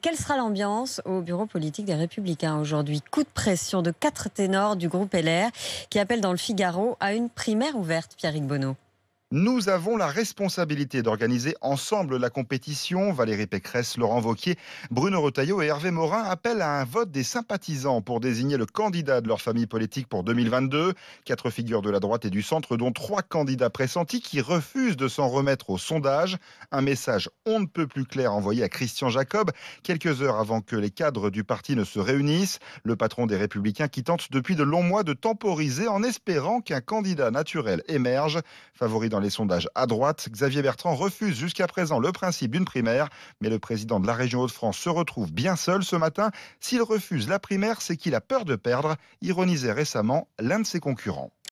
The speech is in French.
Quelle sera l'ambiance au bureau politique des Républicains aujourd'hui Coup de pression de quatre ténors du groupe LR qui appellent dans le Figaro à une primaire ouverte, Pierrick Bonneau. Nous avons la responsabilité d'organiser ensemble la compétition. Valérie Pécresse, Laurent Vauquier, Bruno Retailleau et Hervé Morin appellent à un vote des sympathisants pour désigner le candidat de leur famille politique pour 2022. Quatre figures de la droite et du centre, dont trois candidats pressentis qui refusent de s'en remettre au sondage. Un message on ne peut plus clair envoyé à Christian Jacob quelques heures avant que les cadres du parti ne se réunissent. Le patron des Républicains qui tente depuis de longs mois de temporiser en espérant qu'un candidat naturel émerge. Favori dans les sondages à droite. Xavier Bertrand refuse jusqu'à présent le principe d'une primaire, mais le président de la région Hauts-de-France se retrouve bien seul ce matin. S'il refuse la primaire, c'est qu'il a peur de perdre, ironisait récemment l'un de ses concurrents.